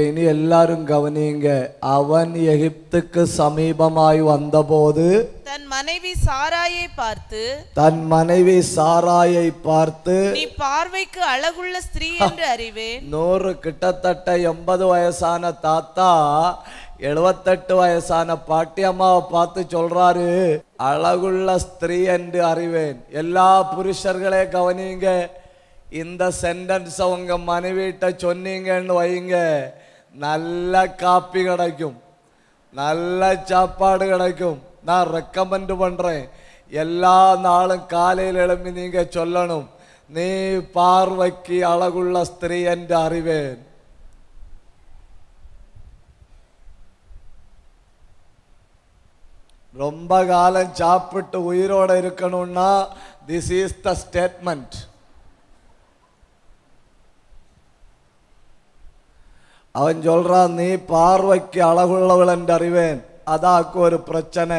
எல்லாரும் എല്ലാരും அவன் எகிப்துக்கு சமீபமாய் வந்த போது தன் மனைவி சாராயை பார்த்து தன் மனைவி சாராயை பார்த்து நீ பார்வைக்கு அழகுள்ள ஸ்திரீ என்று அறிவேன் நூறு கிட்டத்தட்ட எண்பது வயசான தாத்தா எழுபத்தெட்டு வயசான பாட்டி அம்மாவை பார்த்து சொல்றாரு அழகுள்ள ஸ்திரீ என்று அறிவேன் எல்லா புருஷர்களே கவனிங்க இந்த சென்டென்ஸ் உங்க மனைவிட்ட சொன்னீங்கன்னு வைங்க நல்ல காப்பி கிடைக்கும் நல்ல சாப்பாடு கிடைக்கும் நான் ரெக்கமெண்ட் பண்ணுறேன் எல்லா நாளும் காலையில் எழுப்பி நீங்கள் சொல்லணும் நீ பார்வைக்கு அழகுள்ள ஸ்திரீ என்று அறிவேன் ரொம்ப காலம் சாப்பிட்டு உயிரோடு இருக்கணும்னா திஸ் இஸ் த ஸ்டேட்மெண்ட் அவன் சொல்றான் நீ பார்வைக்கு அழகுள்ளவள் என்று அறிவேன் அதாக்கு ஒரு பிரச்சனை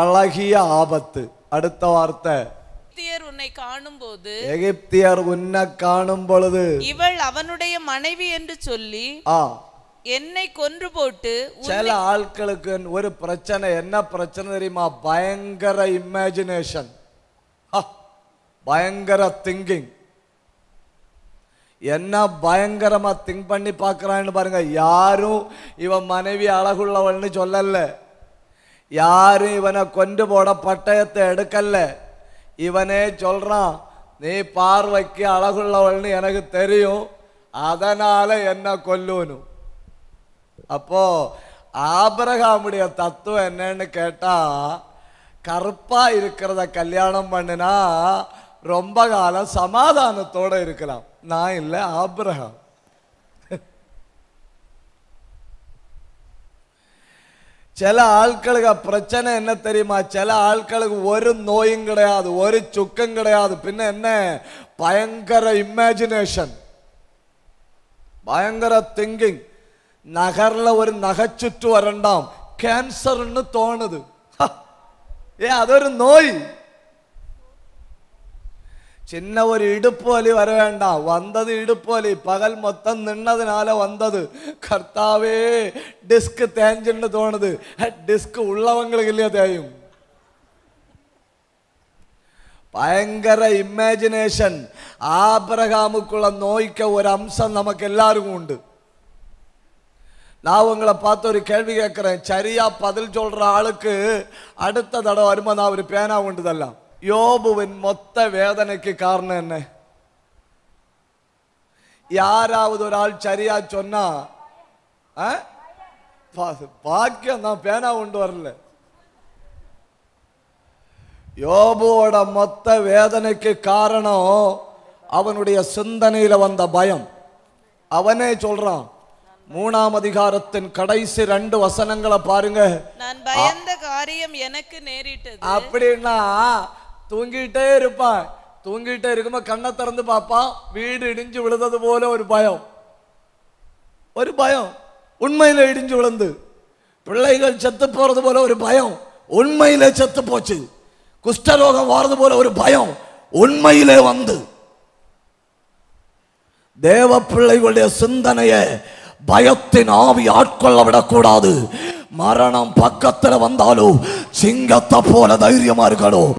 அழகிய ஆபத்து அடுத்த வார்த்தை எகிப்தியர் உன்னை காணும் எகிப்தியர் உன்னை காணும் பொழுது இவள் அவனுடைய மனைவி என்று சொல்லி என்னை கொன்று போட்டு சில ஆட்களுக்கு ஒரு பிரச்சனை என்ன பிரச்சனை தெரியுமா பயங்கர இமேஜினேஷன் பயங்கர திங்கிங் என்ன பயங்கரமாக திங்க் பண்ணி பார்க்குறான்னு பாருங்க யாரும் இவன் மனைவி அழகுள்ளவள்னு சொல்லல யாரும் இவனை கொண்டு போட பட்டயத்தை எடுக்கல இவனே சொல்கிறான் நீ பார்வைக்கு அழகுள்ளவள்னு எனக்கு தெரியும் அதனால் என்ன கொல்லணும் அப்போ ஆபரகாமுடைய தத்துவம் என்னன்னு கேட்டால் கருப்பாக இருக்கிறத கல்யாணம் பண்ணினா ரொம்ப காலம் சமாதானத்தோட இருக்கலாம் நான் இல்லை ஆப்ரஹாம் சில ஆட்களுக்கு பிரச்சனை என்ன தெரியுமா சில ஆட்களுக்கு ஒரு நோயும் கிடையாது ஒரு சுக்கம் கிடையாது பின்ன என்ன பயங்கர இமேஜினேஷன் பயங்கர திங்கிங் நகரில் ஒரு நகைச்சுற்று வரண்டாம் கேன்சர்னு தோணுது ஏ அது ஒரு நோய் చిన్న ఒక ఇడుపోలి వరవేండ వందది ఇడుపోలి పగల్ మొత్తం నిన్నదినాల వందదు കർത്താവേ ഡിസ്ക് തേഞ്ചിണ്ട് തോണത് ഡിസ്ക് ഉള്ളവങ്ങൾക്ക് ഇല്ല തേയും ഭയങ്കര ഇമാജിനേഷൻ ആബ്രഹാമുക്കുള്ള നോയ്ക്ക ഒരു അംശം നമുക്ക് എല്ലാവർക്കും ഉണ്ട് நான் உங்களை பார்த்து ஒரு கேள்வி கேட்குறேன் சரியாக பதில் சொல்கிற ஆளுக்கு அடுத்த தடவை வரும்போது நான் ஒரு பேனா உண்டுதெல்லாம் யோபுவின் மொத்த வேதனைக்கு காரணம் என்ன யாராவது ஒரு ஆள் சரியா சொன்னா பாக்கியம் தான் பேனா கொண்டு வரல யோபுவோட மொத்த வேதனைக்கு காரணம் அவனுடைய சிந்தனையில வந்த பயம் அவனே சொல்றான் மூணாம் அதிகாரத்தின் கடைசி ரெண்டு வசனங்களை பாருங்க நான் பயந்த காரியம் எனக்கு நேரிட்டது அப்படின்னா தூங்கிட்டே இருப்பான் தூங்கிட்டே இருக்கும்போது கண்ணை திறந்து பார்ப்பான் வீடு இடிஞ்சு விழுந்தது போல ஒரு பயம் ஒரு பயம் உண்மையில் இடிஞ்சு விழுந்து பிள்ளைகள் செத்து போறது போல ஒரு பயம் உண்மையில செத்து போச்சு குஷ்டரோகம் வாரது போல ஒரு பயம் உண்மையிலே வந்து தேவ பிள்ளைகளுடைய சிந்தனைய பயத்தின் ஆவி ஆட்கொள்ள விடக்கூடாது மரணம் பக்கத்துல வந்தாலும் சிங்கத்தை போல தைரியமா இருக்கணும்